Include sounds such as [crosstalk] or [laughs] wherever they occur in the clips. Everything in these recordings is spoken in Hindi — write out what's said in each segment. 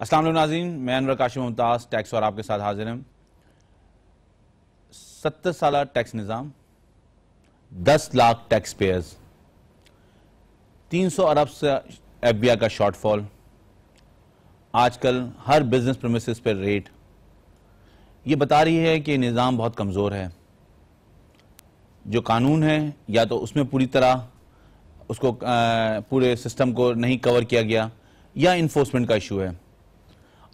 असलम नाजीन मैं अनवर काशिम मुमताज़ टैक्स और आपके साथ हाजिर हूँ सत्तर साल टैक्स निज़ाम दस लाख टैक्स पेयर्स तीन सौ अरब से एफ बी आई का शॉर्टफॉल आज कल हर बिजनेस प्रमिस पर रेट ये बता रही है कि निज़ाम बहुत कमज़ोर है जो कानून है या तो उसमें पूरी तरह उसको पूरे सिस्टम को नहीं कवर किया गया या इन्फोर्समेंट का इशू है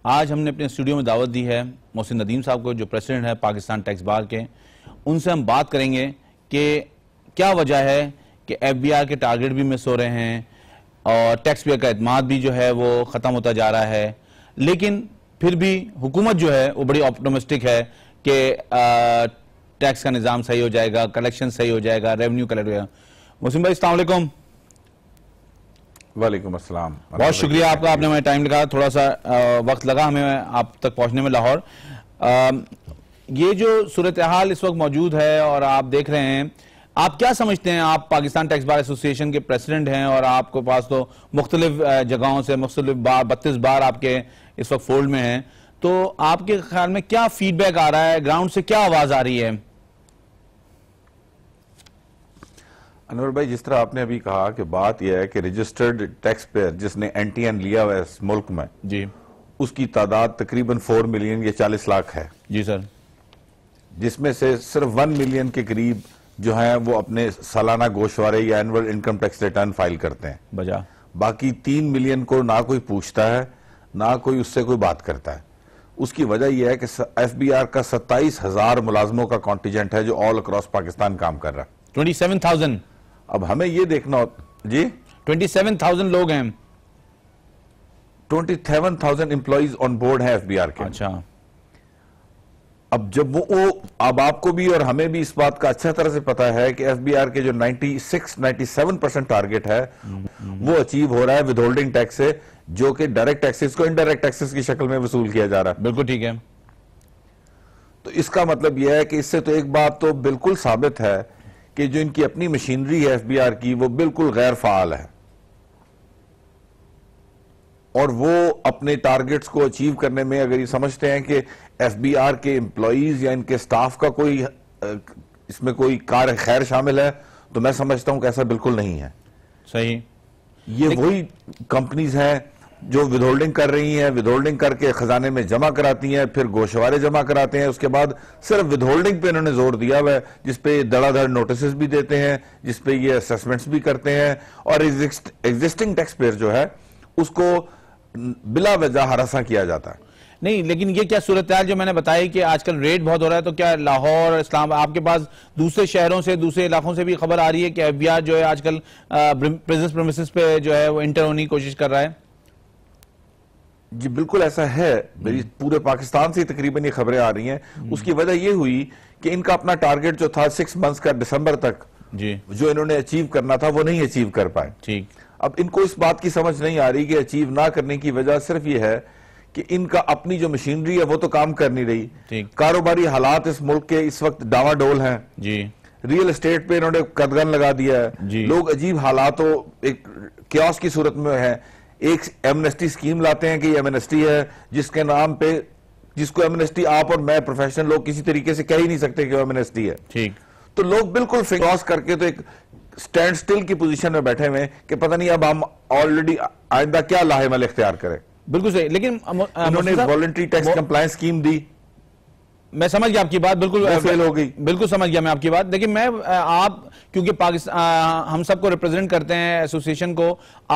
आज हमने अपने स्टूडियो में दावत दी है मोहसिन नदीम साहब को जो प्रेसिडेंट है पाकिस्तान टैक्स बार के उनसे हम बात करेंगे कि क्या वजह है कि एफबीआर के टारगेट भी मिस हो रहे हैं और टैक्स पेयर का अतमाद भी जो है वो ख़त्म होता जा रहा है लेकिन फिर भी हुकूमत जो है वो बड़ी ऑप्टोमिस्टिक है कि टैक्स का निज़ाम सही हो जाएगा कलेक्शन सही हो जाएगा रेवेन्यू कलेक्ट हो जाएगा मोहसिन भाई अलैक्म वालेकुम असलम बहुत शुक्रिया आपका आपने हमें टाइम लगा थोड़ा सा वक्त लगा हमें आप तक पहुंचने में लाहौर ये जो सूरत हाल इस वक्त मौजूद है और आप देख रहे हैं आप क्या समझते हैं आप पाकिस्तान टैक्स बार एसोसिएशन के प्रेसिडेंट हैं और आपके पास तो मुख्तलिफ जगहों से मुख्तलिफ बार बत्तीस बार आपके इस वक्त फोल्ड में हैं तो आपके ख्याल में क्या फीडबैक आ रहा है ग्राउंड से क्या आवाज़ आ रही है अनवर भाई जिस तरह आपने अभी कहा कि बात यह है कि रजिस्टर्ड टैक्स पेयर जिसने एनटीएन लिया हुआ है इस मुल्क में जी उसकी तादाद तकरीबन फोर मिलियन या चालीस लाख है जी सर जिसमें से सिर्फ वन मिलियन के करीब जो है वो अपने सालाना गोशवारे या annual income tax return file करते हैं बजा बाकी तीन मिलियन को ना कोई पूछता है ना कोई उससे कोई बात करता है उसकी वजह यह है कि एफ बी आर का सत्ताईस हजार मुलाजमों का कॉन्टीजेंट है जो ऑल अक्रॉस पाकिस्तान काम कर रहा है ट्वेंटी सेवन थाउजेंड अब हमें ये देखना हो जी ट्वेंटी सेवन थाउजेंड लोग हैं twenty seven thousand employees on board है एफ बी आर के अच्छा अब जब वो, वो अब आपको भी और हमें भी इस बात का अच्छा तरह से पता है कि एफ बी आर के जो 96 97 परसेंट टारगेट है वो अचीव हो रहा है विदहोल्डिंग टैक्स से जो कि डायरेक्ट टैक्सेस को इनडायरेक्ट टैक्सेस की शक्ल में वसूल किया जा रहा है बिल्कुल ठीक है तो इसका मतलब यह है कि इससे तो एक बात तो बिल्कुल साबित है कि जो इनकी अपनी मशीनरी है एफबीआर की वो बिल्कुल गैर फाल है और वो अपने टारगेट्स को अचीव करने में अगर ये समझते हैं कि आर के एम्प्लॉज या इनके स्टाफ का कोई इसमें कोई कार खैर शामिल है तो मैं समझता हूं कि ऐसा बिल्कुल नहीं है सही ये वही कंपनीज हैं जो विदहोल्डिंग कर रही हैं विदहोल्डिंग करके खजाने में जमा कराती हैं फिर गोशवारे जमा कराते हैं उसके बाद सिर्फ विदहोल्डिंग पे इन्होंने जोर दिया हुआ है जिसपे धड़ाधड़ नोटिस भी देते हैं जिसपे ये असेसमेंट्स भी करते हैं और एग्जिस्टिंग टैक्स पेयर जो है उसको बिला वजह हरासा किया जाता है नहीं लेकिन ये क्या सूरत जो मैंने बताई कि आजकल रेट बहुत हो रहा है तो क्या लाहौर इस्लाम आपके पास दूसरे शहरों से दूसरे इलाकों से भी खबर आ रही है कि एफ जो है आजकल बिजनेस प्रमिस पे जो है वो इंटर होने की कोशिश कर रहा है जी बिल्कुल ऐसा है हम्म। मेरी पूरे पाकिस्तान से तकरीबन ये खबरें आ रही हैं हम्म। उसकी वजह ये हुई कि इनका अपना टारगेट जो था सिक्स मंथ्स का दिसंबर तक जी जो इन्होंने अचीव करना था वो नहीं अचीव कर पाए ठीक अब इनको इस बात की समझ नहीं आ रही कि अचीव ना करने की वजह सिर्फ ये है कि इनका अपनी जो मशीनरी है वो तो काम कर नहीं रही कारोबारी हालात इस मुल्क के इस वक्त डावाडोल हैं जी रियल एस्टेट पे इन्होंने कदगन लगा दिया है लोग अजीब हालातों एक क्यास की सूरत में है एक एमनेस्टी स्कीम लाते हैं कि ये एमनेस्टी है जिसके नाम पे जिसको एमनेस्टी आप और मैं प्रोफेशनल लोग किसी तरीके से कह ही नहीं सकते कि एमनेस्टी है ठीक तो लोग बिल्कुल क्रॉस करके तो एक स्टैंड स्टिल की पोजीशन में बैठे हुए कि पता नहीं अब हम ऑलरेडी आइंदा क्या लाहेमल इख्तियार करें बिल्कुल सही लेकिन उन्होंने वॉलंट्री टैक्स कंप्लायंस स्कीम दी मैं समझ गया आपकी बात बिल्कुल फेल हो गई बिल्कुल समझ गया मैं आपकी बात देखिए मैं आप क्योंकि पाकिस्तान हम सबको रिप्रेजेंट करते हैं एसोसिएशन को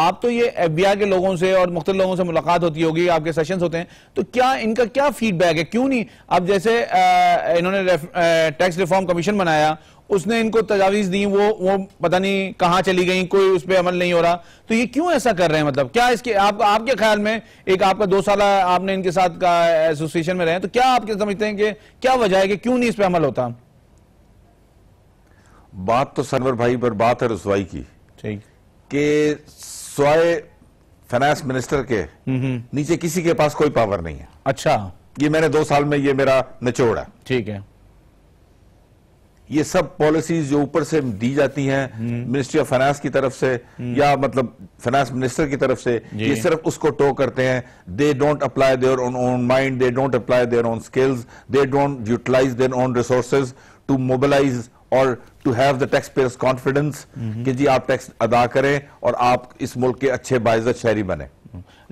आप तो ये एफ के लोगों से और मुख्त लोगों से मुलाकात होती होगी आपके सेशंस होते हैं तो क्या इनका क्या फीडबैक है क्यों नहीं अब जैसे आ, इन्होंने टैक्स रिफॉर्म कमीशन बनाया उसने इनको तजावीज दी वो वो पता नहीं कहां चली गई कोई उस पर अमल नहीं हो रहा तो ये क्यों ऐसा कर रहे हैं मतलब क्या इसके आप, आपके ख्याल में एक आपका दो साल आपने इनके साथ का एसोसिएशन में रहे तो क्या आप समझते हैं कि क्या वजह है कि क्यों नहीं इस पर अमल होता बात तो सरवर भाई पर बात है रसवाई की ठीक फाइनेंस मिनिस्टर के हम्म, हम्म। नीचे किसी के पास कोई पावर नहीं है अच्छा ये मैंने दो साल में ये मेरा निचोड़ है ठीक है ये सब पॉलिसीज जो ऊपर से दी जाती हैं मिनिस्ट्री ऑफ फाइनेंस की तरफ से हम्म। या मतलब फाइनेंस मिनिस्टर की तरफ से ये सिर्फ उसको टो करते हैं they don't apply their own own mind they don't apply their own skills they don't utilise their own resources to mobilise और to have the tax payers confidence कि जी आप टैक्स अदा करें और आप इस मुल्क के अच्छे बाइजत शहरी बने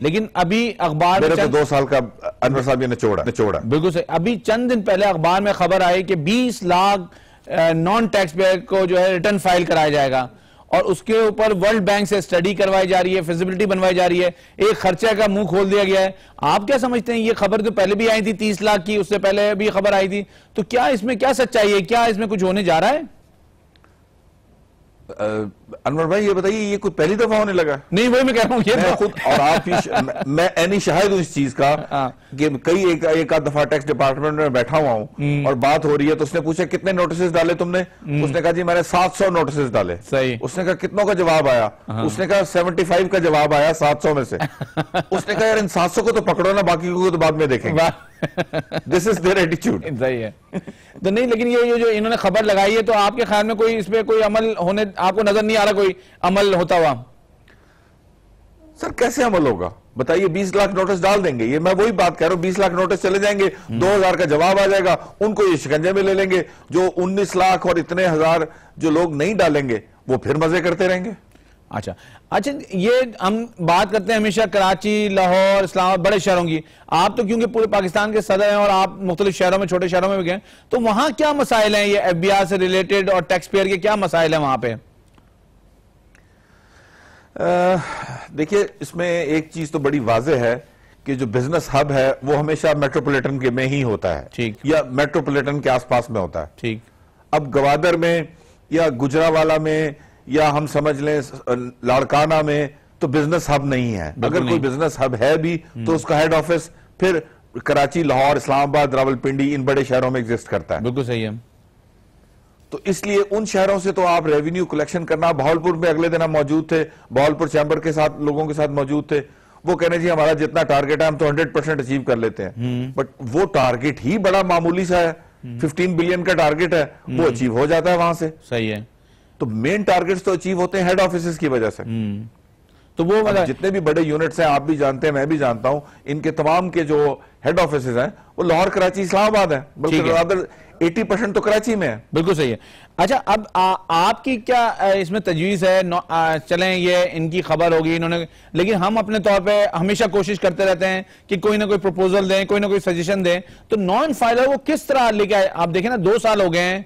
लेकिन अभी अखबार में चंद... दो साल का अनवर साहब ये निचोड़ा निचोड़ा बिल्कुल सही अभी चंद दिन पहले अखबार में खबर आई कि 20 लाख नॉन टैक्स पेयर को जो है रिटर्न फाइल कराया जाएगा और उसके ऊपर वर्ल्ड बैंक से स्टडी करवाई जा रही है फिजिबिलिटी बनवाई जा रही है एक खर्चे का मुंह खोल दिया गया है आप क्या समझते हैं ये खबर तो पहले भी आई थी तीस लाख की उससे पहले भी खबर आई थी तो क्या इसमें क्या सच्चाई है क्या इसमें कुछ होने जा रहा है अनवर भाई ये बताइए ये कोई पहली दफा होने लगा नहीं वही मैं कह रहा हूँ ये मैं तो- खुद और आप ही मैं ऐनी शायद हूँ इस चीज का हाँ। कि कई एक एक आध दफा टैक्स डिपार्टमेंट में बैठा हुआ हूँ हम्म। और बात हो रही है तो उसने पूछा कितने नोटिस डाले तुमने हम्म। उसने कहा जी मैंने 700 नोटिस डाले सही उसने कहा कितनों का जवाब आया हाँ। उसने कहा सेवेंटी का जवाब आया सात में से [laughs] उसने कहा यार इन सात को तो पकड़ो ना बाकी को तो बाद में देखेंगे दिस इज देयर एटीट्यूड सही है तो नहीं लेकिन ये जो इन्होंने खबर लगाई है तो आपके ख्याल में कोई इस पर कोई अमल होने आपको नजर नहीं आ रहा कोई अमल होता हुआ सर कैसे अमल होगा बताइए 20 लाख नोटिस डाल देंगे ये मैं वही बात कह रहा हूं 20 लाख नोटिस चले जाएंगे 2000 हम्म। का जवाब आ जाएगा उनको ये शिकंजे में ले लेंगे जो 19 लाख और इतने हजार जो लोग नहीं डालेंगे वो फिर मजे करते रहेंगे अच्छा अच्छा ये हम बात करते हैं हमेशा कराची लाहौर इस्लामाबाद बड़े शहरों की आप तो क्योंकि पूरे पाकिस्तान के सदर हैं और आप मुख्तलि शहरों में छोटे शहरों में भी गए तो वहां क्या मसाइल हैं ये एफ बी आर से रिलेटेड और टैक्स पेयर के क्या मसाइल हैं वहां पे देखिए इसमें एक चीज तो बड़ी वाजह है कि जो बिजनेस हब है वो हमेशा मेट्रोपोलिटन के में ही होता है ठीक या मेट्रोपोलिटन के आसपास में होता है ठीक अब गवादर में या गुजरावाला में या हम समझ लें लाड़काना में तो बिजनेस हब नहीं है अगर कोई बिजनेस हब है भी तो हम्म। उसका हेड ऑफिस फिर कराची लाहौर इस्लामाबाद रावलपिंडी इन बड़े शहरों में एग्जिस्ट करता है बिल्कुल सही है तो इसलिए उन शहरों से तो आप रेवेन्यू कलेक्शन करना भावलपुर में अगले दिन हम मौजूद थे भावलपुर चैम्बर के साथ लोगों के साथ मौजूद थे वो कह रहे जी हमारा जितना टारगेट है हम तो हंड्रेड परसेंट अचीव कर लेते हैं बट हम्म। वो टारगेट ही बड़ा मामूली सा है फिफ्टीन हम्म। बिलियन का टारगेट है वो अचीव हो जाता है वहां से सही है तो मेन टारगेट्स तो अचीव होते हैं हेड ऑफिस की वजह से हम्म। तो वो मतलब जितने भी बड़े यूनिट्स हैं आप भी जानते हैं मैं भी जानता हूं इनके तमाम के जो हेड ऑफिस हैं वो लाहौर कराची इस्लामाबाद है बल्कि एटी परसेंट तो कराची में है बिल्कुल सही है अच्छा अब आ, आपकी क्या इसमें तजवीज है आ, चलें ये इनकी खबर होगी इन्होंने लेकिन हम अपने तौर पे हमेशा कोशिश करते रहते हैं कि कोई ना कोई प्रपोजल दें कोई ना कोई सजेशन दें तो नॉन फाइलर वो किस तरह लेके आए आप देखें ना दो साल हो गए हैं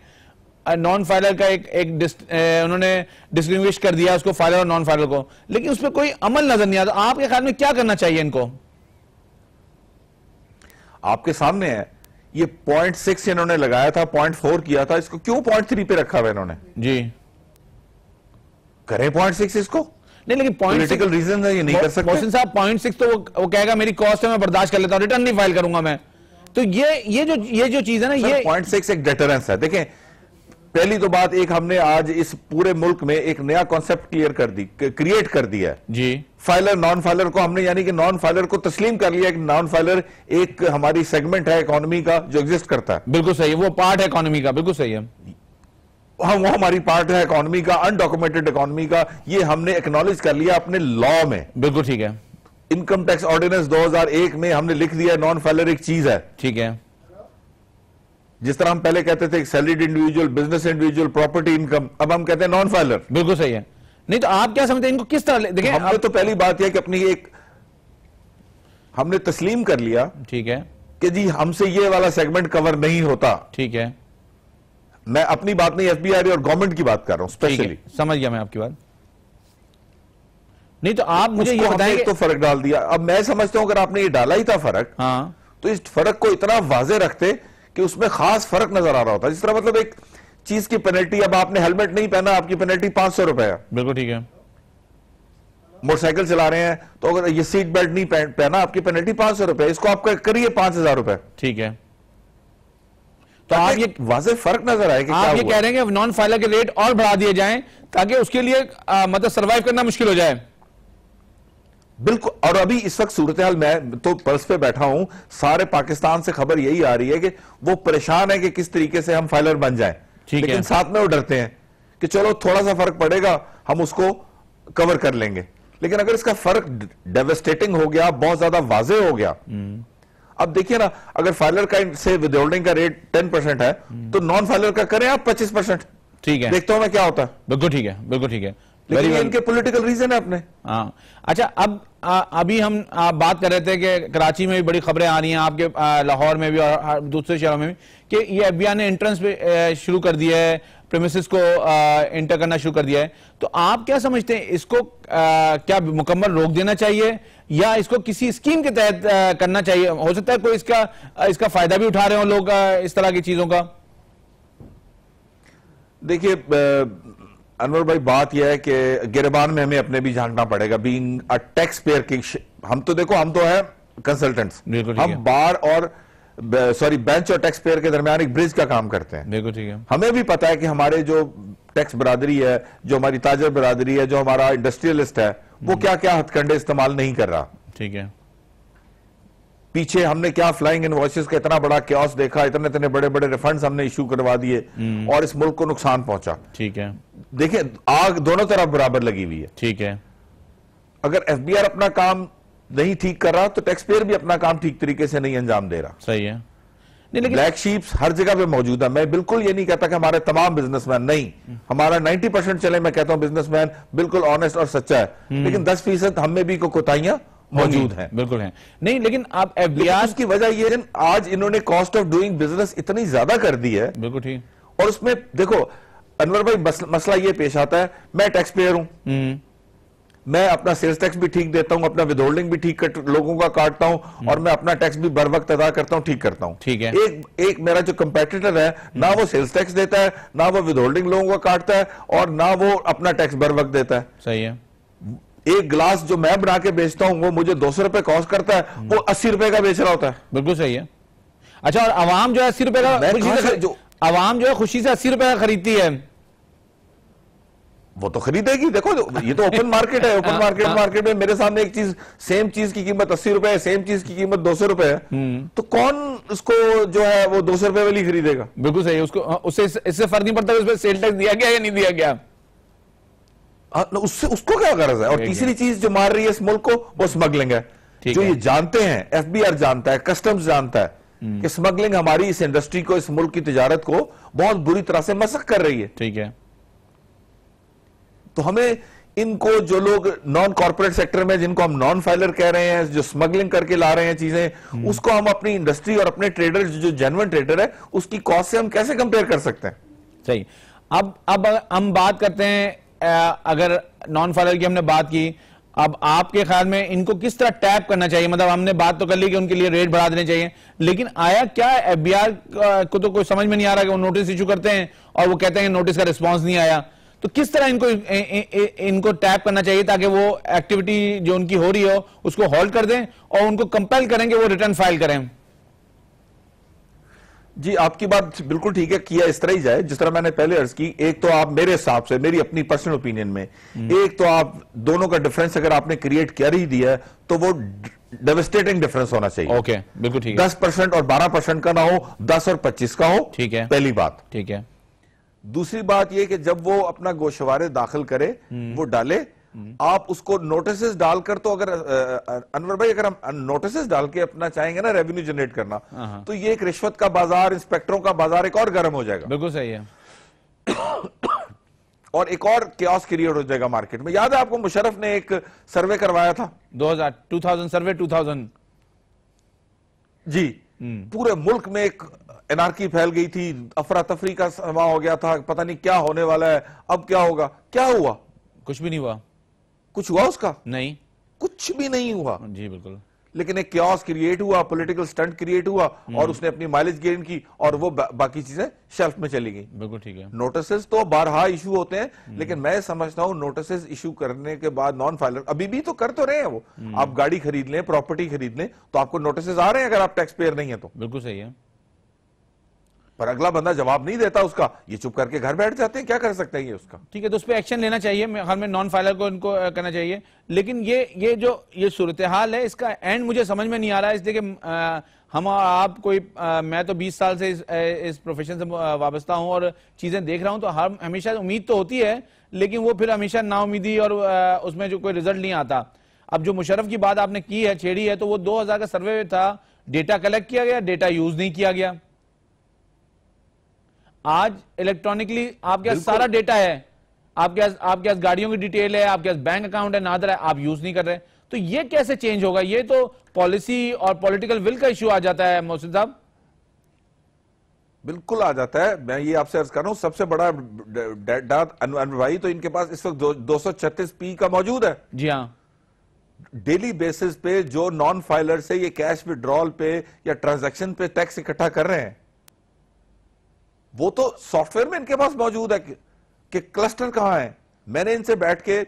नॉन फाइलर का एक एक डिस, ए, उन्होंने डिस्टिंग्विश कर दिया उसको फाइलर और नॉन फाइलर को लेकिन उस पर कोई अमल नजर नहीं आता आपके ख्याल में क्या करना चाहिए इनको आपके सामने है ये पॉइंट सिक्स इन्होंने लगाया था पॉइंट फोर किया था इसको क्यों पॉइंट थ्री पे रखा हुआ इन्होंने जी करें पॉइंट सिक्स इसको नहीं लेकिन पॉलिटिकल रीजन है ये नहीं कर सकते साहब पॉइंट सिक्स तो वो, वो कहेगा मेरी कॉस्ट है मैं बर्दाश्त कर लेता हूं रिटर्न नहीं फाइल करूंगा मैं तो ये ये जो ये जो चीज है ना ये पॉइंट सिक्स एक डेटरेंस है देखें पहली तो बात एक हमने आज इस पूरे मुल्क में एक नया कॉन्सेप्ट क्लियर कर दी क्रिएट कर दिया जी फाइलर नॉन फाइलर को हमने यानी कि नॉन फाइलर को तस्लीम कर लिया कि नॉन फाइलर एक हमारी सेगमेंट है इकोनॉमी का जो एग्जिस्ट करता है बिल्कुल सही है वो पार्ट है इकोनॉमी का बिल्कुल सही है हम हाँ, वो हमारी पार्ट है इकोनॉमी का अनडॉक्यूमेंटेड इकोनॉमी का ये हमने एक्नोलेज कर लिया अपने लॉ में बिल्कुल ठीक है इनकम टैक्स ऑर्डिनेंस 2001 में हमने लिख दिया नॉन फाइलर एक चीज है ठीक है जिस तरह हम पहले कहते थे salaried individual business individual property income अब हम कहते हैं नॉन फाइलर बिल्कुल सही है नहीं तो आप क्या समझते हैं इनको किस तरह देखिए हमने तो पहली बात यह कि अपनी एक हमने तस्लीम कर लिया ठीक है कि जी हमसे ये वाला सेगमेंट कवर नहीं होता ठीक है मैं अपनी बात नहीं एफबीआर और गवर्नमेंट की बात कर रहा हूं स्पेशली समझ गया मैं आपकी बात नहीं तो आप मुझे ये बताएं तो फर्क डाल दिया अब मैं समझता हूं अगर आपने ये डाला ही था फर्क हाँ तो इस फर्क को इतना वाजे रखते कि उसमें खास फर्क नजर आ रहा होता है जिस तरह मतलब एक चीज की पेनल्टी अब आपने हेलमेट नहीं पहना आपकी पेनल्टी पांच सौ रुपए बिल्कुल ठीक है मोटरसाइकिल चला रहे हैं तो अगर ये सीट बेल्ट नहीं पहना आपकी पेनल्टी पांच सौ रुपए इसको आप करिए पांच हजार रुपए ठीक है तो आप ये वाजे फर्क नजर आए कि आप ये कह रहे हैं कि नॉन फाइलर के रेट और बढ़ा दिए जाएं ताकि उसके लिए आ, मतलब सरवाइव करना मुश्किल हो जाए बिल्कुल और अभी इस वक्त सूरत हाल मैं तो पल्स पे बैठा हूं सारे पाकिस्तान से खबर यही आ रही है कि वो परेशान है कि किस तरीके से हम फाइलर बन जाए लेकिन साथ में वो डरते हैं कि चलो थोड़ा सा फर्क पड़ेगा हम उसको कवर कर लेंगे लेकिन अगर इसका फर्क डेवेस्टेटिंग हो गया बहुत ज्यादा वाजे हो गया हम्म। अब देखिए ना अगर फाइलर का से विदहोल्डिंग का रेट टेन परसेंट है हम्म। तो नॉन फाइलर का करें आप पच्चीस परसेंट ठीक है देखता हूं मैं क्या होता है बिल्कुल ठीक है बिल्कुल ठीक है लेकिन well. इनके पॉलिटिकल रीजन है अपने हाँ अच्छा अब आ, अभी हम आ, बात कर रहे थे कि कराची में भी बड़ी खबरें आ रही हैं आपके लाहौर में भी और दूसरे शहरों में भी कि ये एफ ने एंट्रेंस पे शुरू कर दिया है प्रेमिस को एंटर करना शुरू कर दिया है तो आप क्या समझते हैं इसको आ, क्या मुकम्मल रोक देना चाहिए या इसको किसी स्कीम के तहत करना चाहिए हो सकता है कोई इसका इसका फायदा भी उठा रहे हो लोग इस तरह की चीजों का देखिए अनवर भाई बात यह है कि गिरबान में हमें अपने भी झांकना पड़ेगा बीइंग अ टैक्स पेयर की हम तो देखो हम तो है कंसल्टेंट्स हम बार और सॉरी बेंच और टैक्स पेयर के दरमियान एक ब्रिज का काम करते हैं बिल्कुल ठीक है हमें भी पता है कि हमारे जो टैक्स बरादरी है जो हमारी ताजर बरादरी है जो हमारा इंडस्ट्रियलिस्ट है वो हम्म। क्या क्या हथकंडे इस्तेमाल नहीं कर रहा ठीक है पीछे हमने क्या फ्लाइंग इन वॉइस का इतना बड़ा क्यास देखा इतने इतने बड़े बड़े रिफंड हमने इश्यू करवा दिए हम्म। और इस मुल्क को नुकसान पहुंचा ठीक है देखिए आग दोनों तरफ बराबर लगी हुई है ठीक है अगर एफबीआर अपना काम नहीं ठीक कर रहा तो टैक्स पेयर भी अपना काम ठीक तरीके से नहीं अंजाम दे रहा सही है नहीं लेकिन ब्लैक शीप्स हर जगह पे मौजूद है मैं बिल्कुल ये नहीं कहता कि हमारे तमाम बिजनेसमैन नहीं हम्म। हमारा 90 परसेंट चले मैं कहता हूं बिजनेसमैन बिल्कुल ऑनेस्ट और सच्चा है हम्म। लेकिन 10 फीसद हमें भी को कोताहियां मौजूद हैं बिल्कुल है नहीं लेकिन आप एफबीआर की वजह ये आज इन्होंने कॉस्ट ऑफ डूइंग बिजनेस इतनी ज्यादा कर दी है बिल्कुल ठीक और उसमें देखो अनवर भाई मसला ये पेश आता है मैं टैक्स पेयर हूं मैं अपना सेल्स टैक्स भी ठीक देता हूं अपना विदहोल्डिंग भी ठीक कर, लोगों का काटता हूं हम्म। और मैं अपना टैक्स भी बर वक्त अदा करता हूं ठीक करता हूं ठीक है एक एक मेरा जो कंपेटिटर है ना हम्म। वो सेल्स टैक्स देता है ना वो विदहोल्डिंग लोगों का काटता है और ना वो अपना टैक्स बर वक्त देता है सही है एक ग्लास जो मैं बना के बेचता हूं वो मुझे दो सौ रुपए कॉस्ट करता है वो हम्म। अस्सी रुपए का बेच रहा होता है बिल्कुल सही है अच्छा और आवाम जो है अस्सी रुपए का खुशी से जो आवाम जो है खुशी से अस्सी रुपए का खरीदती है वो तो खरीदेगी देखो ये तो ओपन मार्केट है ओपन मार्केट मार्केट में मेरे सामने एक चीज सेम चीज की कीमत अस्सी रुपए है सेम चीज की कीमत दो सौ रुपए है हम्म। तो कौन उसको जो है वो दो सौ रुपए वाली खरीदेगा बिल्कुल सही उसको हाँ, उससे इससे फर्क नहीं पड़ता सेल टैक्स दिया गया या नहीं दिया गया उससे उसको क्या गरज है और तीसरी चीज जो मार रही है इस मुल्क को वो स्मगलिंग है जो ये जानते हैं एफबीआर जानता है कस्टम्स जानता है हम्म। कि स्मगलिंग हमारी इस इंडस्ट्री को इस मुल्क की तजारत को बहुत बुरी तरह से मशक कर रही है ठीक है तो हमें इनको जो लोग नॉन कॉर्पोरेट सेक्टर में जिनको हम नॉन फाइलर कह रहे हैं जो स्मगलिंग करके ला रहे हैं चीजें हम्म। उसको हम अपनी इंडस्ट्री और अपने ट्रेडर जो जेनवन ट्रेडर है उसकी कॉस्ट से हम कैसे कंपेयर कर सकते हैं सही अब अब हम बात करते हैं अगर नॉन फॉलर की हमने बात की अब आपके ख्याल में इनको किस तरह टैप करना चाहिए मतलब हमने बात तो कर ली कि उनके लिए रेट बढ़ा देने चाहिए लेकिन आया क्या एफबीआर को तो कोई समझ में नहीं आ रहा कि वो नोटिस इशू करते हैं और वो कहते हैं नोटिस का रिस्पॉन्स नहीं आया तो किस तरह इनको इ, इ, इ, इनको टैप करना चाहिए ताकि वो एक्टिविटी जो उनकी हो रही हो उसको हॉल्ट कर दें और उनको कंपेल करें कि वो रिटर्न फाइल करें जी आपकी बात बिल्कुल ठीक है किया इस तरह ही जाए जिस तरह मैंने पहले अर्ज की एक तो आप मेरे हिसाब से मेरी अपनी पर्सनल ओपिनियन में हम्म। एक तो आप दोनों का डिफरेंस अगर आपने क्रिएट कर ही दिया तो वो डेवेस्टेटिंग डिफरेंस होना चाहिए ओके बिल्कुल ठीक है दस परसेंट और बारह परसेंट का ना हो दस और पच्चीस का हो ठीक है पहली बात ठीक है दूसरी बात यह कि जब वो अपना गोशवारे दाखिल करे हम्म। वो डाले हम्म। आप उसको नोटिस डालकर तो अगर अनवर भाई अगर हम नोटिस डाल के अपना चाहेंगे ना रेवेन्यू जनरेट करना हाँ, हाँ। तो ये एक रिश्वत का बाजार इंस्पेक्टरों का बाजार एक और गर्म हो जाएगा बिल्कुल सही है [coughs] और एक और क्योस क्रिएट हो जाएगा मार्केट में याद है आपको मुशरफ ने एक सर्वे करवाया था 2000 2000 सर्वे 2000 जी हम्म। पूरे मुल्क में एक एनआरकी फैल गई थी अफरा तफरी का समा हो गया था पता नहीं क्या होने वाला है अब क्या होगा क्या हुआ कुछ भी नहीं हुआ कुछ हुआ उसका नहीं कुछ भी नहीं हुआ जी बिल्कुल लेकिन एक क्योस क्रिएट हुआ पॉलिटिकल स्टंट क्रिएट हुआ और हम्म। उसने अपनी माइलेज गेन की और वो बा, बाकी चीजें शेल्फ में चली गई बिल्कुल ठीक है नोटिस तो बारहा इशू होते हैं हम्म। लेकिन मैं समझता हूँ नोटिस इशू करने के बाद नॉन फाइलर अभी भी तो कर तो रहे हैं वो हम्म। आप गाड़ी खरीद लें प्रॉपर्टी खरीद लें तो आपको नोटिस आ रहे हैं अगर आप टैक्स पेयर नहीं है तो बिल्कुल सही है पर अगला बंदा जवाब नहीं देता उसका ये चुप करके घर बैठ जाते हैं क्या कर सकते हैं ये उसका ठीक है तो उस पर एक्शन लेना चाहिए में नॉन फाइलर को इनको करना चाहिए लेकिन ये ये जो ये सूरत हाल है इसका एंड मुझे समझ में नहीं आ रहा है इस देखिए हम आप कोई आ, मैं तो 20 साल से इस, इस प्रोफेशन से वाबस्ता हूं और चीजें देख रहा हूं तो हर हमेशा उम्मीद तो होती है लेकिन वो फिर हमेशा नाउमीदी और आ, उसमें जो कोई रिजल्ट नहीं आता अब जो मुशरफ की बात आपने की है छेड़ी है तो वो 2000 का सर्वे था डेटा कलेक्ट किया गया डेटा यूज नहीं किया गया आज इलेक्ट्रॉनिकली आपके पास सारा डेटा है आपके पास आपके पास गाड़ियों की डिटेल है आपके पास बैंक अकाउंट है नादर है आप यूज नहीं कर रहे तो ये कैसे चेंज होगा ये तो पॉलिसी और पॉलिटिकल विल का इश्यू आ जाता है मोहसिन साहब बिल्कुल आ जाता है मैं ये आपसे अर्ज कर रहा हूं सबसे बड़ा डाटा भाई तो इनके पास इस वक्त दो सौ छत्तीस पी का मौजूद है जी हाँ डेली बेसिस पे जो नॉन फाइलर से ये कैश विड्रॉल पे या ट्रांजैक्शन पे टैक्स इकट्ठा कर रहे हैं वो तो सॉफ्टवेयर में इनके पास मौजूद है कि, कि क्लस्टर कहां है मैंने इनसे बैठ के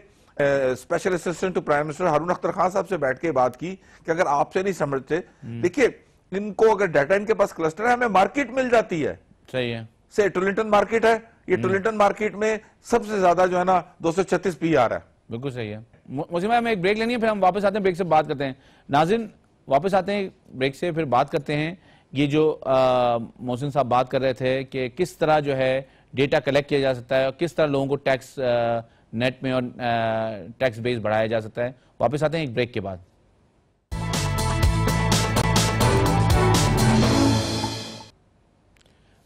special assistant to prime minister Haroon Akhtar Khan Sahab से बैठ के बात की कि अगर आपसे नहीं समझते हम्म। देखिए इनको अगर डाटा इनके पास क्लस्टर है हमें मार्केट मिल जाती है सही है से टोलिंटन मार्केट है ये टोलिंटन हम्म। मार्केट में सबसे ज्यादा जो है ना दो पी आ है बिल्कुल सही है मुझे मैम एक ब्रेक लेनी है फिर हम वापस आते हैं ब्रेक से बात करते हैं नाजिन वापस आते हैं ब्रेक से फिर बात करते हैं ये जो मोहसिन साहब बात कर रहे थे कि किस तरह जो है डेटा कलेक्ट किया जा सकता है और किस तरह लोगों को टैक्स नेट में और टैक्स बेस बढ़ाया जा सकता है वापस आते हैं एक ब्रेक के बाद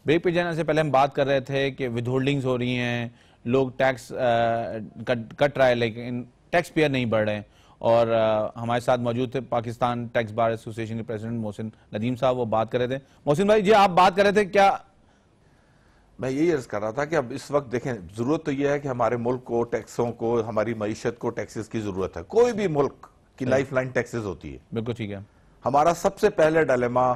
ब्रेक पे जाने से पहले हम बात कर रहे थे कि विद होल्डिंग्स हो रही हैं लोग टैक्स कट रहा है लेकिन टैक्स पेयर नहीं बढ़ रहे हैं और आ, हमारे साथ मौजूद थे पाकिस्तान टैक्स बार एसोसिएशन के प्रेसिडेंट मोहसिन नदीम साहब वो बात कर रहे थे मोहसिन भाई जी आप बात कर रहे थे क्या मैं यही अर्ज कर रहा था कि अब इस वक्त देखें जरूरत तो यह है कि हमारे मुल्क को टैक्सों को हमारी मीशत को टैक्सेस की जरूरत है कोई भी मुल्क की लाइफ लाइन टैक्सेस होती है बिल्कुल ठीक है हमारा सबसे पहले डलेमा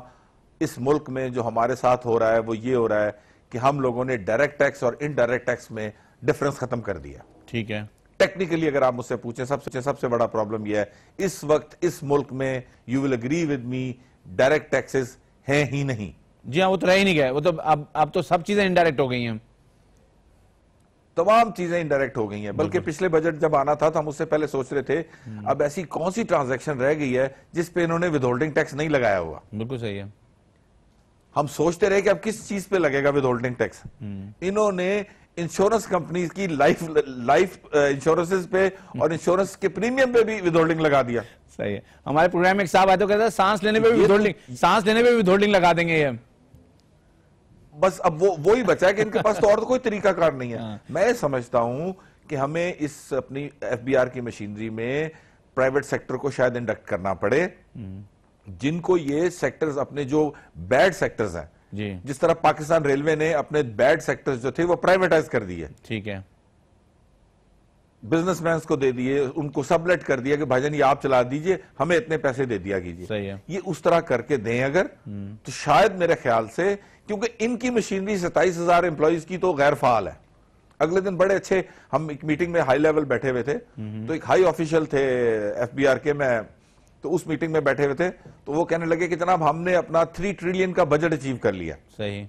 इस मुल्क में जो हमारे साथ हो रहा है वो ये हो रहा है कि हम लोगों ने डायरेक्ट टैक्स और इनडायरेक्ट टैक्स में डिफरेंस खत्म कर दिया ठीक है टेक्निकली अगर आप मुझसे पूछें सबसे सबसे बड़ा प्रॉब्लम यह है इस वक्त इस मुल्क में you will agree with me direct taxes हैं ही नहीं जी हाँ वो तो रह ही नहीं गए वो तो अब अब तो सब चीजें इनडायरेक्ट हो गई हैं तमाम चीजें इनडायरेक्ट हो गई हैं बल्कि पिछले बजट जब आना था तो हम उससे पहले सोच रहे थे हम्म। अब ऐसी कौन सी ट्रांजेक्शन रह गई है जिस पे इन्होंने विदहोल्डिंग टैक्स नहीं लगाया हुआ बिल्कुल सही है हम सोचते रहे कि अब किस चीज पे लगेगा विदहोल्डिंग हम्म। टैक्स इन्होंने इंश्योरेंस कंपनीज की लाइफ लाइफ इंश्योरेंसेस पे और इंश्योरेंस के प्रीमियम पे भी विदहोल्डिंग लगा दिया सही है हमारे प्रोग्राम में एक साहब आते तो सांस लेने पे भी विदहोल्डिंग तो सांस लेने पे भी विदहोल्डिंग लगा देंगे ये बस अब वो वो ही बचा है कि इनके पास तो और तो कोई तरीकाकार नहीं है हाँ। मैं समझता हूं कि हमें इस अपनी आर की मशीनरी में प्राइवेट सेक्टर को शायद इंडक्ट करना पड़े हम्म। जिनको ये सेक्टर्स अपने जो बैड सेक्टर्स हैं जिस तरह पाकिस्तान रेलवे ने अपने बैड सेक्टर्स जो थे वो प्राइवेटाइज कर दिए ठीक है बिजनेसमैन को दे दिए उनको सबलेट कर दिया कि भाईजान ये आप चला दीजिए हमें इतने पैसे दे दिया कीजिए ये उस तरह करके दें अगर हम्म। तो शायद मेरे ख्याल से क्योंकि इनकी मशीनरी सताइस हजार एम्प्लॉज की तो गैर फाल है अगले दिन बड़े अच्छे हम एक मीटिंग में हाई लेवल बैठे हुए थे हम्म। तो एक हाई ऑफिशियल थे एफ बी आर के मैं तो उस मीटिंग में बैठे हुए थे तो वो कहने लगे कि जनाब हमने अपना थ्री ट्रिलियन का बजट अचीव कर लिया सही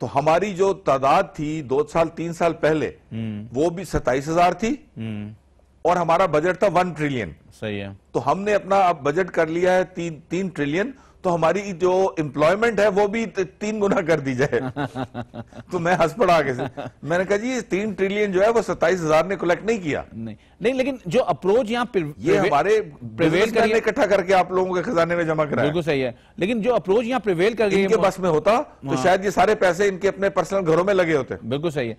तो हमारी जो तादाद थी दो साल तीन साल पहले हम्म। वो भी सताइस हजार थी हम्म। और हमारा बजट था वन ट्रिलियन सही है तो हमने अपना अब बजट कर लिया है ती, तीन ट्रिलियन तो हमारी जो एम्प्लॉयमेंट है वो भी तीन गुना कर दी जाए [laughs] तो मैं हंस पड़ा आगे से मैंने कहा जी तीन ट्रिलियन जो है वो सत्ताईस हजार ने कलेक्ट नहीं किया नहीं नहीं लेकिन जो अप्रोच यहाँ ये हमारे प्रिवेल करने इकट्ठा करके आप लोगों के खजाने में जमा कराया बिल्कुल सही है लेकिन जो अप्रोच यहाँ प्रिवेल कर इनके बस में होता तो हाँ। शायद ये सारे पैसे इनके अपने पर्सनल घरों में लगे होते बिल्कुल सही है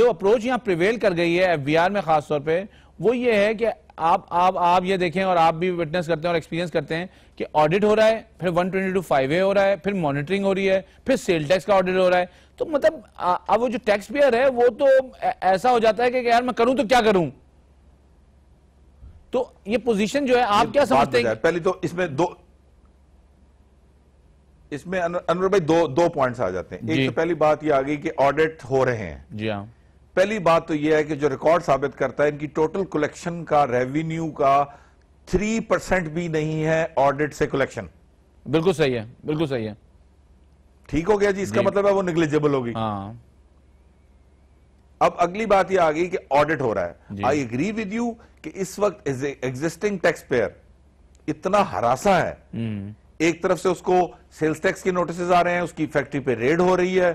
जो अप्रोच यहाँ प्रिवेल कर गई है एफ में खासतौर पर वो ये है कि आप आप आप ये देखें और आप भी विटनेस करते हैं और एक्सपीरियंस करते हैं कि ऑडिट हो रहा है फिर 122 फाइव ए हो रहा है फिर मॉनिटरिंग हो रही है फिर सेल टैक्स का ऑडिट हो रहा है तो मतलब अब वो जो टैक्स पेयर है वो तो ऐसा हो जाता है कि यार मैं करूं तो क्या करूं तो ये पोजीशन जो है आप क्या समझते हैं पहले तो इसमें दो इसमें अनुर भाई दो दो पॉइंट्स आ जाते हैं एक तो पहली बात ये आ गई कि ऑडिट हो रहे हैं जी हाँ पहली बात तो यह है कि जो रिकॉर्ड साबित करता है इनकी टोटल कलेक्शन का रेवेन्यू का थ्री परसेंट भी नहीं है ऑडिट से कलेक्शन बिल्कुल सही है बिल्कुल सही है ठीक हो गया जी इसका मतलब है वो निग्लिजिबल होगी हाँ अब अगली बात ये आ गई कि ऑडिट हो रहा है आई एग्री विद यू कि इस वक्त एग्जिस्टिंग टैक्स पेयर इतना हरासा है हम्म। एक तरफ से उसको सेल्स टैक्स के नोटिस आ रहे हैं उसकी फैक्ट्री पे रेड हो रही है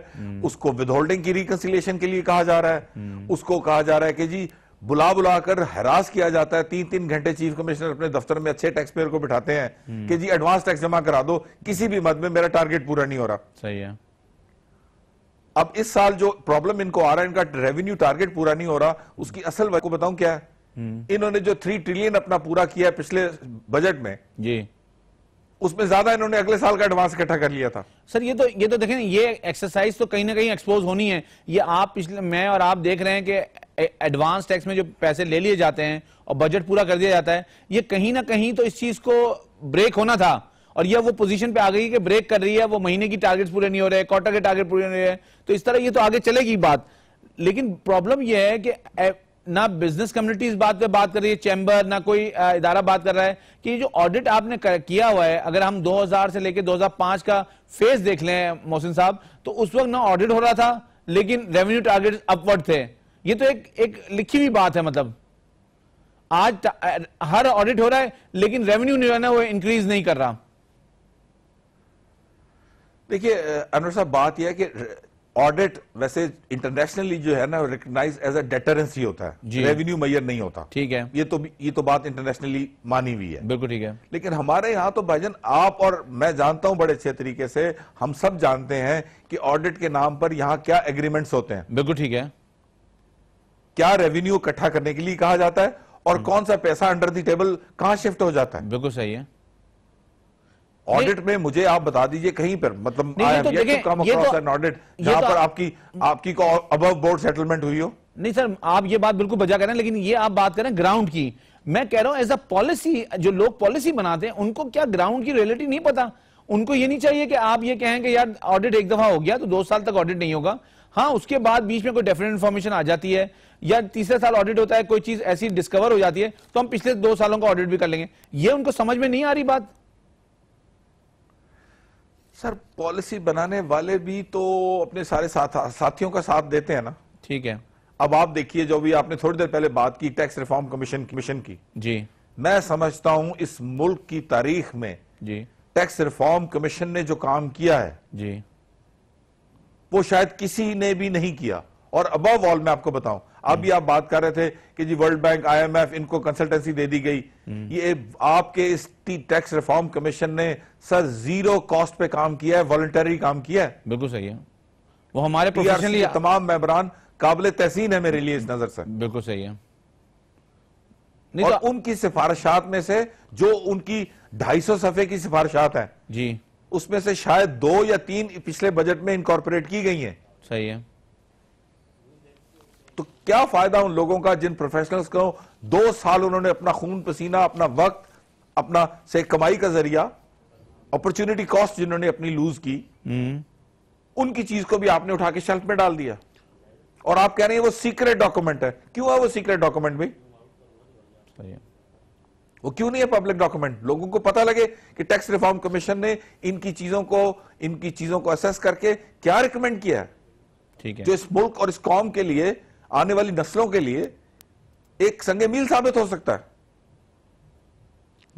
उसको विदहोल्डिंग की रिकंसिलेशन के लिए कहा जा रहा है उसको कहा जा रहा है कि जी बुला बुलाकर हरास किया जाता है तीन तीन घंटे चीफ कमिश्नर अपने दफ्तर में अच्छे टैक्स पेयर को बिठाते हैं कि जी एडवांस टैक्स जमा करा दो किसी भी मद में मेरा टारगेट पूरा नहीं हो रहा सही है अब इस साल जो प्रॉब्लम इनको आ रहा है इनका रेवेन्यू टारगेट पूरा नहीं हो रहा उसकी असल वजह को बताऊं क्या है हम्म। इन्होंने जो थ्री ट्रिलियन अपना पूरा किया है पिछले बजट में जी उसमें ज्यादा इन्होंने अगले साल का एडवांस इकट्ठा कर लिया था सर ये तो ये तो देखें ये एक्सरसाइज तो कहीं ना कहीं एक्सपोज होनी है ये आप पिछले मैं और आप देख रहे हैं कि एडवांस टैक्स में जो पैसे ले लिए जाते हैं और बजट पूरा कर दिया जाता है ये कहीं ना कहीं तो इस चीज को ब्रेक होना था और ये वो पोजीशन पे आ गई कि ब्रेक कर रही है वो महीने की टारगेट्स पूरे नहीं हो रहे क्वार्टर के टारगेट पूरे नहीं हो रहे तो इस तरह ये तो आगे चलेगी बात लेकिन प्रॉब्लम ये है कि ना बिजनेस कम्युनिटी इस बात पे बात कर रही है चैम्बर ना कोई इदारा बात कर रहा है कि जो ऑडिट आपने कर, किया हुआ है अगर हम 2000 से लेकर 2005 का फेज देख लें मोहसिन साहब तो उस वक्त ना ऑडिट हो रहा था लेकिन रेवेन्यू टारगेट अपवर्ड थे ये तो एक एक लिखी हुई बात है मतलब आज हर ऑडिट हो रहा है लेकिन रेवेन्यू नहीं रहना वो इंक्रीज नहीं कर रहा देखिए अनुर साहब बात यह है कि ऑडिट वैसे इंटरनेशनली जो है ना रिकग्नाइज एज अ डेटरेंस ही होता है रेवेन्यू मैयर नहीं होता ठीक है ये तो ये तो बात इंटरनेशनली मानी हुई है बिल्कुल ठीक है लेकिन हमारे यहाँ तो भाईजन आप और मैं जानता हूँ बड़े अच्छे तरीके से हम सब जानते हैं कि ऑडिट के नाम पर यहाँ क्या एग्रीमेंट्स होते हैं बिल्कुल ठीक है क्या रेवेन्यू इकट्ठा करने के लिए कहा जाता है और हम्म। कौन सा पैसा अंडर दी टेबल कहाँ शिफ्ट हो जाता है बिल्कुल सही है ऑडिट में मुझे आप बता दीजिए कहीं पर मतलब ऑडिट तो यहाँ तो तो पर आपकी आपकी अब बोर्ड सेटलमेंट हुई हो नहीं सर आप ये बात बिल्कुल बजा करें लेकिन ये आप बात करें ग्राउंड की मैं कह रहा हूं एज अ पॉलिसी जो लोग पॉलिसी बनाते हैं उनको क्या ग्राउंड की रियलिटी नहीं पता उनको ये नहीं चाहिए कि आप ये कहें कि यार ऑडिट एक दफा हो गया तो दो साल तक ऑडिट नहीं होगा हाँ उसके बाद बीच में कोई डेफिनेट इन्फॉर्मेशन आ जाती है या तीसरे साल ऑडिट होता है कोई चीज ऐसी डिस्कवर हो जाती है तो हम पिछले दो सालों का ऑडिट भी कर लेंगे ये उनको समझ में नहीं आ रही बात सर पॉलिसी बनाने वाले भी तो अपने सारे साथ, साथियों का साथ देते हैं ना ठीक है अब आप देखिए जो भी आपने थोड़ी देर पहले बात की टैक्स रिफॉर्म कमीशन कमीशन की जी मैं समझता हूं इस मुल्क की तारीख में जी टैक्स रिफॉर्म कमीशन ने जो काम किया है जी वो शायद किसी ने भी नहीं किया और अबव ऑल मैं आपको बताऊं अभी आप बात कर रहे थे कि जी वर्ल्ड बैंक आईएमएफ इनको कंसल्टेंसी दे दी गई हम्म। ये आपके इस टैक्स रिफॉर्म कमीशन ने सर जीरो कॉस्ट पे काम किया है वॉलंटरी काम किया है बिल्कुल सही है वो हमारे प्रोफेशनली तमाम मेबरान काबिल तहसीन है मेरे लिए इस नजर से बिल्कुल सही है नहीं और तो- उनकी सिफारशात में से जो उनकी सौ सफे की सिफारशात है जी उसमें से शायद दो या तीन पिछले बजट में इंकॉर्पोरेट की गई है सही है तो क्या फायदा उन लोगों का जिन प्रोफेशनल्स को दो साल उन्होंने अपना खून पसीना अपना वक्त अपना से कमाई का जरिया अपॉर्चुनिटी कॉस्ट जिन्होंने अपनी लूज की हम्म। उनकी चीज को भी आपने उठा के शेल्फ में डाल दिया और आप कह रहे हैं वो सीक्रेट डॉक्यूमेंट है क्यों है वो सीक्रेट डॉक्यूमेंट भी वो क्यों नहीं है पब्लिक डॉक्यूमेंट लोगों को पता लगे कि टैक्स रिफॉर्म कमीशन ने इनकी चीजों को इनकी चीजों को असेस करके क्या रिकमेंड किया है ठीक है जो इस मुल्क और इस कॉम के लिए आने वाली नस्लों के लिए एक संगे मील साबित हो सकता है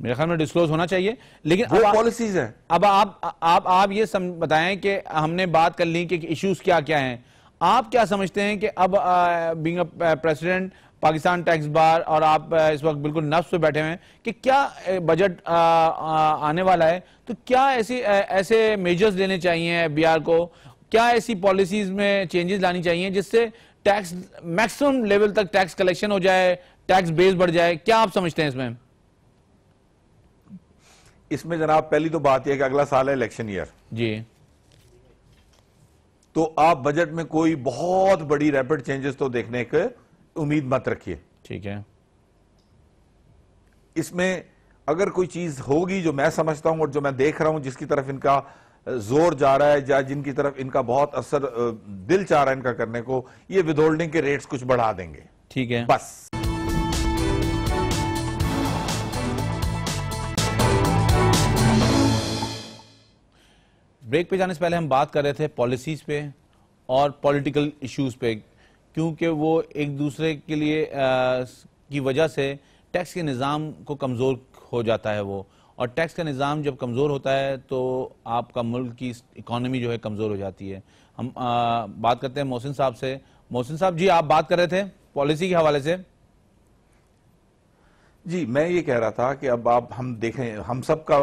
मेरे ख्याल में डिस्क्लोज होना चाहिए लेकिन वो पॉलिसीज हैं अब आप आप आप ये सम, बताएं कि हमने बात कर ली कि इश्यूज क्या क्या हैं आप क्या समझते हैं कि अब being president Pakistan tax bar और आप इस वक्त बिल्कुल नफ्स पे बैठे हुए हैं कि क्या बजट आने वाला है तो क्या ऐसी ऐसे मेजर्स लेने चाहिए बी को क्या ऐसी पॉलिसीज में चेंजेस लानी चाहिए जिससे टैक्स मैक्सिमम लेवल तक टैक्स कलेक्शन हो जाए टैक्स बेस बढ़ जाए क्या आप समझते हैं इसमें इसमें जनाब पहली तो बात यह कि अगला साल है इलेक्शन ईयर जी तो आप बजट में कोई बहुत बड़ी रैपिड चेंजेस तो देखने के उम्मीद मत रखिए ठीक है इसमें अगर कोई चीज होगी जो मैं समझता हूं और जो मैं देख रहा हूं जिसकी तरफ इनका जोर जा रहा है या जिनकी तरफ इनका बहुत असर दिल चाह रहा है इनका करने को ये विदहोल्डिंग के रेट्स कुछ बढ़ा देंगे ठीक है बस ब्रेक पे जाने से पहले हम बात कर रहे थे पॉलिसीज पे और पॉलिटिकल इश्यूज पे क्योंकि वो एक दूसरे के लिए आ, की वजह से टैक्स के निज़ाम को कमज़ोर हो जाता है वो और टैक्स का निज़ाम जब कमज़ोर होता है तो आपका मुल्क की इकोनॉमी जो है कमज़ोर हो जाती है हम आ, बात करते हैं मोहसिन साहब से मोहसिन साहब जी आप बात कर रहे थे पॉलिसी के हवाले से जी मैं ये कह रहा था कि अब आप हम देखें हम सब का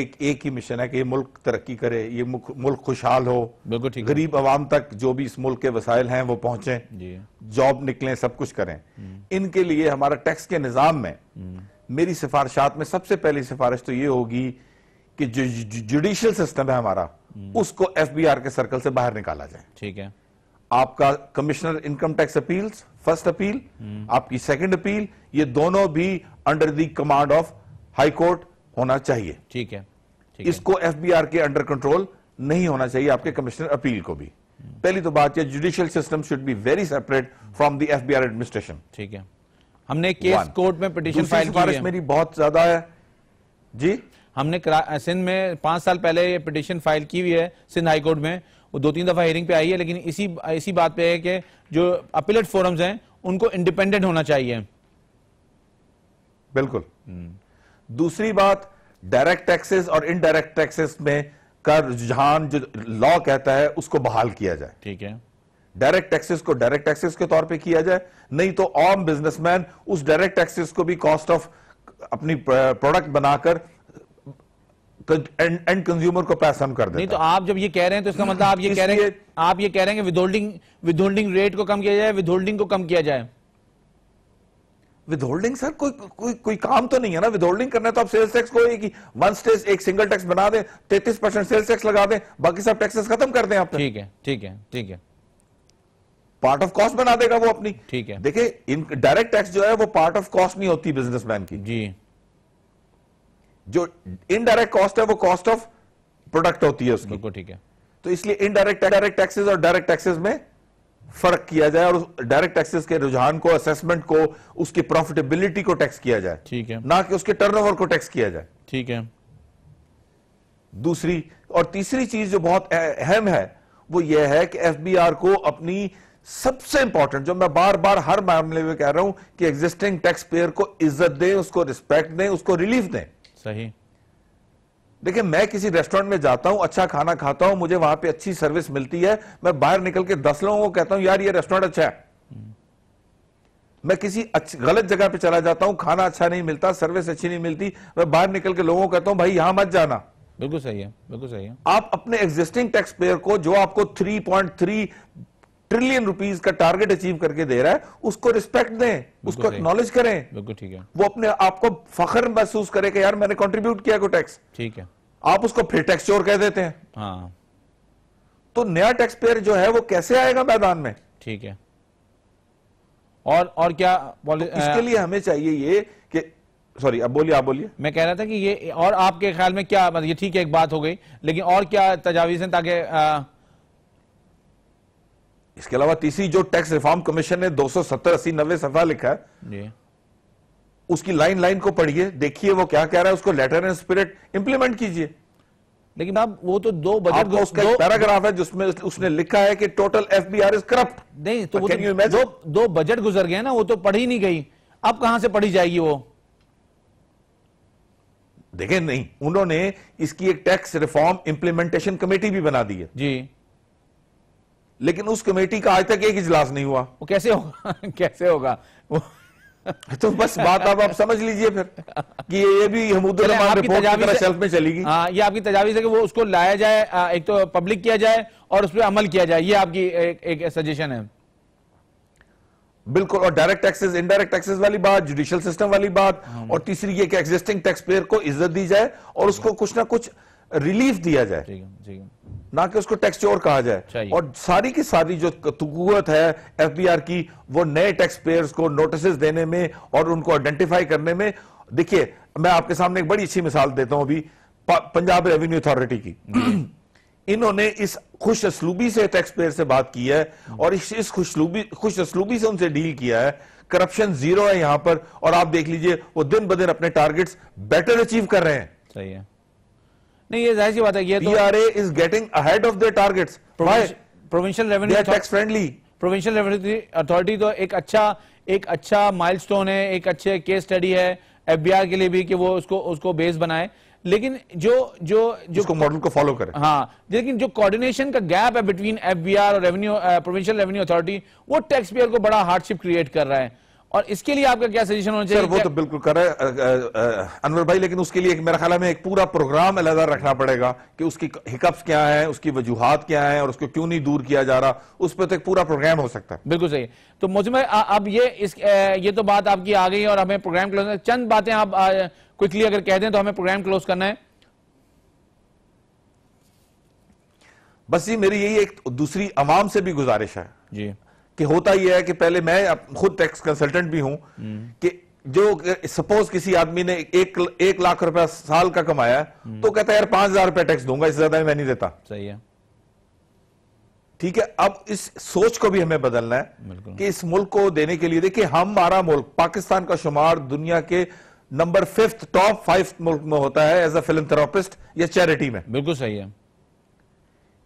एक एक ही मिशन है कि ये मुल्क तरक्की करे ये मुल्क खुशहाल हो बिल्कुल ठीक गरीब आवाम तक जो भी इस मुल्क के वसाइल हैं वो पहुंचे जॉब निकलें सब कुछ करें हम्म। इनके लिए हमारा टैक्स के निज़ाम में हम्म। मेरी सिफारशात में सबसे पहली सिफारिश तो ये होगी कि जो जुडिशियल सिस्टम है हमारा हम्म। उसको एफ बी आर के सर्कल से बाहर निकाला जाए ठीक है आपका commissioner income tax appeal first appeal आपकी सेकंड अपील ये दोनों भी under the command of high court होना चाहिए ठीक है ठीक इसको एफ बी आर के अंडर कंट्रोल नहीं होना चाहिए आपके कमिश्नर अपील को भी हम्म। पहली तो बात यह judicial system should be very separate from the F B R administration ठीक है हमने केस कोर्ट में पिटिशन फाइल की है मेरी बहुत ज्यादा है जी हमने सिंध में पांच साल पहले ये पिटिशन फाइल की हुई है सिंध हाई कोर्ट में वो दो तीन दफा हियरिंग पे आई है लेकिन इसी इसी बात पे है कि जो अपीलेट फोरम्स हैं उनको इंडिपेंडेंट होना चाहिए बिल्कुल हम्म। दूसरी बात डायरेक्ट टैक्सेस और इनडायरेक्ट टैक्सेस में का रुझान जो लॉ कहता है उसको बहाल किया जाए ठीक है डायरेक्ट टैक्सेस को डायरेक्ट टैक्सेस के तौर पे किया जाए नहीं तो आम बिजनेसमैन उस डायरेक्ट टैक्सेस को भी कॉस्ट ऑफ अपनी प्रोडक्ट बनाकर एंड कंज्यूमर को पैसा ऑन कर दें नहीं तो आप जब ये कह रहे हैं तो इसका मतलब आप ये कह रहे हैं आप ये कह रहे हैं विदहोल्डिंग विदहोल्डिंग रेट को कम किया जाए विदहोल्डिंग को कम किया जाए विदहोल्डिंग सर कोई कोई कोई काम तो नहीं है ना विदहोल्डिंग करना तो आप सेल्स टैक्स को एक वन स्टेज एक सिंगल टैक्स बना दें तैतीस परसेंट सेल्स टैक्स लगा दें बाकी सब टैक्सेस खत्म कर दें आप तो। ठीक है ठीक है ठीक है पार्ट ऑफ कॉस्ट बना देगा वो अपनी ठीक है देखिए इन डायरेक्ट टैक्स जो है वो पार्ट ऑफ कॉस्ट नहीं होती बिजनेसमैन की जी जो इनडायरेक्ट कॉस्ट है वो कॉस्ट ऑफ प्रोडक्ट होती है उसकी ठीक है तो इसलिए इनडायरेक्ट डायरेक्ट टैक्सेस और डायरेक्ट टैक्सेस में फर्क किया जाए और डायरेक्ट टैक्सेस के रुझान को असेसमेंट को उसकी प्रॉफिटेबिलिटी को टैक्स किया जाए ठीक है ना कि उसके टर्नओवर को टैक्स किया जाए ठीक है दूसरी और तीसरी चीज जो बहुत अहम है वो यह है कि एफबीआर को अपनी सबसे इंपॉर्टेंट जो मैं बार बार हर मामले में कह रहा हूं कि एग्जिस्टिंग टैक्स पेयर को इज्जत दें उसको रिस्पेक्ट दें उसको रिलीफ दें सही देखिए मैं किसी रेस्टोरेंट में जाता हूं अच्छा खाना खाता हूं मुझे वहां पे अच्छी सर्विस मिलती है मैं बाहर निकल के दस लोगों को कहता हूं यार ये रेस्टोरेंट अच्छा है मैं किसी गलत जगह पे चला जाता हूं खाना अच्छा नहीं मिलता सर्विस अच्छी नहीं मिलती मैं बाहर निकल के लोगों को कहता हूं भाई यहां मत जाना बिल्कुल सही है बिल्कुल सही है आप अपने एग्जिस्टिंग टैक्स पेयर को जो आपको 3.3 ट्रिलियन रुपीज का टारगेट अचीव करके दे रहा है उसको रिस्पेक्ट दें उसको एक्नोलेज करें बिल्कुल ठीक है वो अपने आपको फखर महसूस करे कि यार मैंने कंट्रीब्यूट किया कोई टैक्स ठीक है आप उसको फिर टैक्स चोर कह देते हैं हाँ। तो नया टैक्स पेयर जो है वो कैसे आएगा मैदान में ठीक है और और क्या तो इसके लिए हमें चाहिए ये कि सॉरी अब बोलिए आप बोलिए मैं कह रहा था कि ये और आपके ख्याल में क्या मतलब ये ठीक है एक बात हो गई लेकिन और क्या तजावीज हैं ताकि इसके अलावा तीसरी जो टैक्स रिफॉर्म कमीशन ने 270 अस्सी नब्बे सफा लिखा है उसकी लाइन लाइन को पढ़िए देखिए वो क्या कह रहा है उसको लेटर एंड स्पिरिट इंप्लीमेंट कीजिए लेकिन आप वो तो दो बजट दो, उसका दो, पैराग्राफ है जिसमें उसने लिखा है कि total F B R is corrupt नहीं तो, वो तो दो, दो बजट गुजर गए ना वो तो पढ़ी नहीं गई अब कहां से पढ़ी जाएगी वो देखें नहीं उन्होंने इसकी एक टैक्स रिफॉर्म इंप्लीमेंटेशन कमेटी भी बना दी है जी लेकिन उस कमेटी का आज तक एक इजलास नहीं हुआ वो कैसे होगा [laughs] कैसे होगा [laughs] तो बस बात आप आप समझ लीजिए फिर कि ये भी रिपोर्ट शेल्फ में चलेगी हाँ ये आपकी तजावीज है कि वो उसको लाया जाए एक तो पब्लिक किया जाए और उस पर अमल किया जाए ये आपकी एक, एक सजेशन है बिल्कुल और डायरेक्ट टैक्सेस इनडायरेक्ट टैक्सेस वाली बात जुडिशियल सिस्टम वाली बात हाँ। और तीसरी ये कि एग्जिस्टिंग टैक्स पेयर को इज्जत दी जाए और उसको कुछ ना कुछ रिलीफ दिया जाए ठीक है ठीक है ना कि उसको टैक्स चोर कहा जाए और सारी की सारी जो तकूत है एफबीआर की वो नए टैक्स पेयर्स को नोटिस देने में और उनको आइडेंटिफाई करने में देखिए मैं आपके सामने एक बड़ी अच्छी मिसाल देता हूं अभी पंजाब रेवेन्यू अथॉरिटी की [clears throat] इन्होंने इस खुश असलूबी से टैक्स पेयर से बात की है और इस, इस खुशलूबी खुश असलूबी से उनसे डील किया है करप्शन जीरो है यहां पर और आप देख लीजिए वो दिन ब दिन अपने टारगेट्स बेटर अचीव कर रहे हैं सही है नहीं ये जाहिर सी बात है ये PRA is getting ahead of the targets provincial revenue tax friendly provincial revenue authority तो एक अच्छा एक अच्छा माइलस्टोन है एक अच्छे केस स्टडी है एफबीआर के लिए भी कि वो उसको उसको बेस बनाए लेकिन जो जो जो मॉडल को फॉलो करें हाँ लेकिन जो कोऑर्डिनेशन का गैप है बिटवीन एफबीआर और रेवेन्यू प्रोविंशियल रेवेन्यू अथॉरिटी वो टैक्स पेयर को बड़ा हार्डशिप क्रिएट कर रहा है और इसके लिए आपका क्या सजेशन होना चाहिए वो तो बिल्कुल करे अनवर भाई लेकिन उसके लिए मेरा ख्याल में एक पूरा प्रोग्राम अलहदा रखना पड़ेगा कि उसकी हिकअप क्या है उसकी वजूहत क्या है और उसको क्यों नहीं दूर किया जा रहा उस पर तो एक पूरा प्रोग्राम हो सकता है बिल्कुल सही तो मुझे अब ये इस ये तो बात आपकी आ गई और हमें प्रोग्राम क्लोज चंद बातें आप क्विकली अगर कह दें तो हमें प्रोग्राम क्लोज करना है बस ये मेरी यही एक दूसरी आवाम से भी गुजारिश है जी कि होता यह है कि पहले मैं खुद टैक्स कंसल्टेंट भी हूं कि जो सपोज किसी आदमी ने एक एक लाख रुपया साल का कमाया है तो हम्म। कहता है यार पांच हजार रुपया टैक्स दूंगा इससे ज्यादा मैं नहीं देता सही है ठीक है अब इस सोच को भी हमें बदलना है कि इस मुल्क को देने के लिए देखिए हमारा मुल्क पाकिस्तान का शुमार दुनिया के नंबर फिफ्थ टॉप फाइव मुल्क में होता है एज अ फिल्म थेरापिस्ट या चैरिटी में बिल्कुल सही है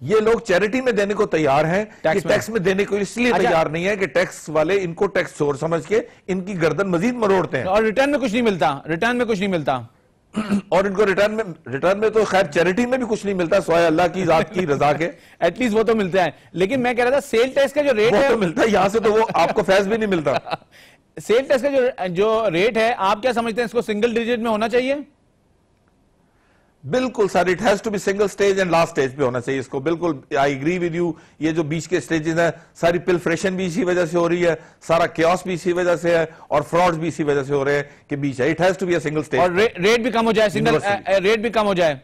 ये लोग चैरिटी में देने को तैयार हैं कि टैक्स में देने को इसलिए अच्छा। तैयार नहीं है कि टैक्स वाले इनको टैक्स चोर समझ के इनकी गर्दन मजीद मरोड़ते हैं और रिटर्न में कुछ नहीं मिलता रिटर्न में कुछ नहीं मिलता और इनको रिटर्न में रिटर्न में तो खैर चैरिटी में भी कुछ नहीं मिलता सोया अल्लाह की जात की रजा के एटलीस्ट [laughs] वो तो मिलता है लेकिन मैं कह रहा था सेल टैक्स का जो रेट है तो मिलता है यहां से तो वो आपको फैज भी नहीं मिलता सेल [laughs] टैक्स का जो जो रेट है आप क्या समझते हैं इसको सिंगल डिजिट में होना चाहिए बिल्कुल sir it has to be single stage and last stage पे होना चाहिए इसको बिल्कुल आई एग्री विद यू ये जो बीच के स्टेजेस हैं सारी पिल्फ्रेशन भी इसी वजह से हो रही है सारा क्योस भी इसी वजह से है और फ्रॉड भी इसी वजह से हो रहे हैं कि बीच है it has to be single stage और रे, रेट भी कम हो जाए सिंगल रेट भी कम हो जाए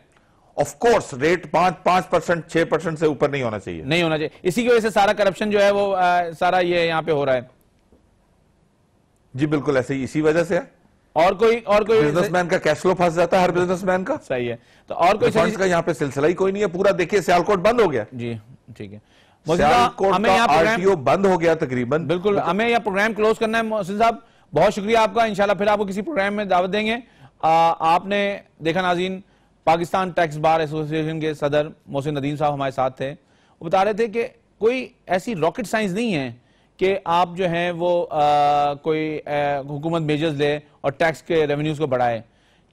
ऑफकोर्स रेट पांच पांच परसेंट छह परसेंट से ऊपर नहीं होना चाहिए नहीं होना चाहिए इसी की वजह से सारा करप्शन जो है वो आ, सारा ये यहाँ पे हो रहा है जी बिल्कुल ऐसे ही इसी वजह से है और कोई और कोई बिजनेसमैन का कैश फ्लो फंस जाता है हर बिजनेसमैन का सही है तो और कोई फंड्स का यहाँ पे सिलसिला ही कोई नहीं है पूरा देखिए सियालकोट बंद हो गया जी ठीक है हमें आरटीओ बंद हो गया तकरीबन बिल्कुल मतलब- हमें यह प्रोग्राम क्लोज करना है मोहसिन साहब बहुत शुक्रिया आपका इंशाल्लाह फिर आपको किसी प्रोग्राम में दावत देंगे आ, आपने देखा नाजीन पाकिस्तान टैक्स बार एसोसिएशन के सदर मोहसिन नदीम साहब हमारे साथ थे वो बता रहे थे कि कोई ऐसी रॉकेट साइंस नहीं है कि आप जो हैं वो आ, कोई हुकूमत मेजर्स ले और टैक्स के रेवेन्यूज को बढ़ाए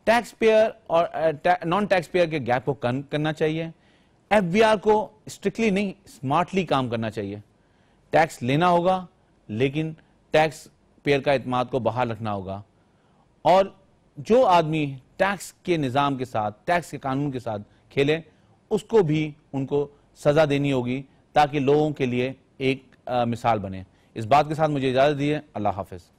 टैक्स पेयर और नॉन टैक्स पेयर के गैप को कम करना चाहिए एफबीआर को स्ट्रिक्टली नहीं स्मार्टली काम करना चाहिए टैक्स लेना होगा लेकिन टैक्स पेयर का अतमाद को बाहर रखना होगा और जो आदमी टैक्स के निज़ाम के साथ टैक्स के कानून के साथ खेले उसको भी उनको सज़ा देनी होगी ताकि लोगों के लिए एक आ, मिसाल बने इस बात के साथ मुझे इजाज़त दिए अल्लाह हाफिज़